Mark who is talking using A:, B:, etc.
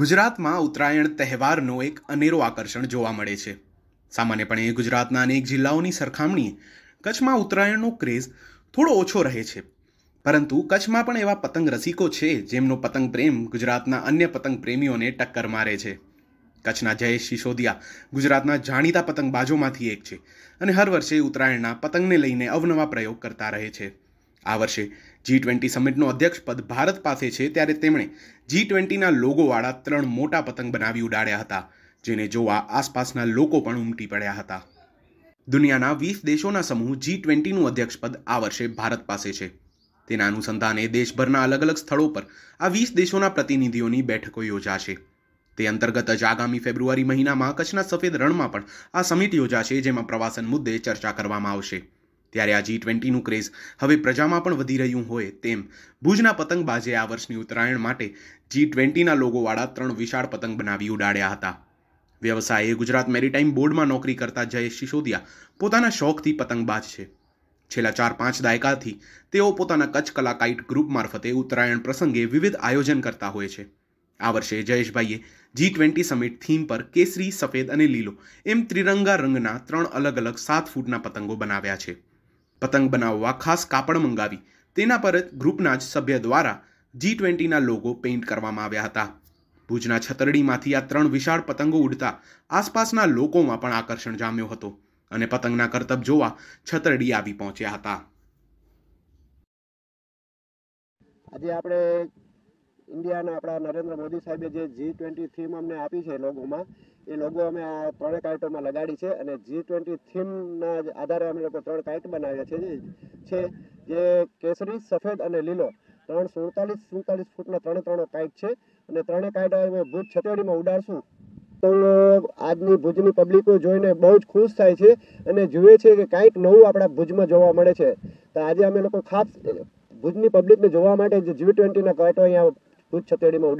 A: ગુજરાતમાં ઉત્તરાયણ તહેવારનો એક અનેરો આકર્ષણ જોવા મળે છે સામાન્યપણે ગુજરાતના અનેક જિલ્લાઓની સરખામણીએ કચ્છમાં ઉત્તરાયણનો ક્રેઝ થોડો ઓછો રહે છે પરંતુ કચ્છમાં પણ એવા પતંગ રસિકો છે જેમનો પતંગ પ્રેમ ગુજરાતના અન્ય પતંગ પ્રેમીઓને ટક્કર મારે છે કચ્છના જયેશ સિસોદિયા ગુજરાતના જાણીતા પતંગબાજોમાંથી એક છે અને હર વર્ષે ઉત્તરાયણના પતંગને લઈને અવનવા પ્રયોગ કરતા રહે છે આ વર્ષે જી ટ્વેન્ટી સમિટનું અધ્યક્ષપદ ભારત પાસે છે ત્યારે તેમણે જી ટ્વેન્ટીના લોગોવાળા ત્રણ મોટા પતંગ બનાવી ઉડાડ્યા હતા જેને જોવા આસપાસના લોકો પણ ઉમટી પડ્યા હતા દુનિયાના વીસ દેશોના સમૂહ જી ટ્વેન્ટીનું અધ્યક્ષપદ આ વર્ષે ભારત પાસે છે તેના અનુસંધાને દેશભરના અલગ અલગ સ્થળો પર આ વીસ દેશોના પ્રતિનિધિઓની બેઠકો યોજાશે તે અંતર્ગત જ આગામી ફેબ્રુઆરી મહિનામાં કચ્છના સફેદ રણમાં પણ આ સમિટ યોજાશે જેમાં પ્રવાસન મુદ્દે ચર્ચા કરવામાં આવશે ત્યારે આ જી ટ્વેન્ટીનું ક્રેઝ હવે પ્રજામાં પણ વધી રહ્યું હોય તેમ ભુજના પતંગબાજે આ વર્ષની ઉત્તરાયણ માટે જી ટ્વેન્ટીના લોગોવાળા ત્રણ વિશાળ પતંગ બનાવી ઉડાડ્યા હતા વ્યવસાયે ગુજરાત મેરીટાઈમ બોર્ડમાં નોકરી કરતા જયેશ સિસોદિયા પોતાના શોખથી પતંગબાજ છે છેલ્લા ચાર પાંચ દાયકાથી તેઓ પોતાના કચ્છ કલાકાઇટ ગ્રુપ મારફતે ઉત્તરાયણ પ્રસંગે વિવિધ આયોજન કરતા હોય છે આ વર્ષે જયેશભાઈએ જી ટ્વેન્ટી સમિટ થીમ પર કેસરી સફેદ અને લીલો એમ ત્રિરંગા રંગના ત્રણ અલગ અલગ સાત ફૂટના પતંગો બનાવ્યા છે પતંગ બનાવવા ખાસ કાપડ મંગાવી તેના પર જ ગ્રુપના જ સભ્ય દ્વારા જી ટ્વેન્ટીના લોગો પેઇન્ટ કરવામાં આવ્યા હતા ભુજના છતરડીમાંથી આ ત્રણ વિશાળ પતંગો ઉડતા આસપાસના લોકોમાં પણ આકર્ષણ જામ્યો હતો અને પતંગના કરતબ જોવા છતરડી આવી પહોંચ્યા હતા
B: આજે આપણે ઇન્ડિયાના આપણા નરેન્દ્ર મોદી સાહેબે જે જી ટ્વેન્ટી થીમ અમને આપી છે લોગોમાં એ લોગો અમે આ ત્રણે આઇટમમાં લગાડી છે અને જી ટ્વેન્ટી થીમના આધારે અમે લોકો ત્રણ કાઇટ બનાવ્યા છે છે જે કેસરી સફેદ અને લીલો ત્રણ સુડતાલીસ સુડતાલીસ ફૂટના ત્રણે ત્રણ કાઇટ છે અને ત્રણે કાઇટ અમે ભુજ છતેડીમાં ઉડાડશું તો આજની ભુજની પબ્લિકો જોઈને બહુ જ ખુશ થાય છે અને જુએ છે કે કાંઈક નવું આપણા ભુજમાં જોવા મળે છે તો આજે અમે લોકો ખાસ ભુજની પબ્લિકને જોવા માટે જે જી ટ્વેન્ટીના કાઇટો અહીંયા তুচ্ছ তৈরি মৌ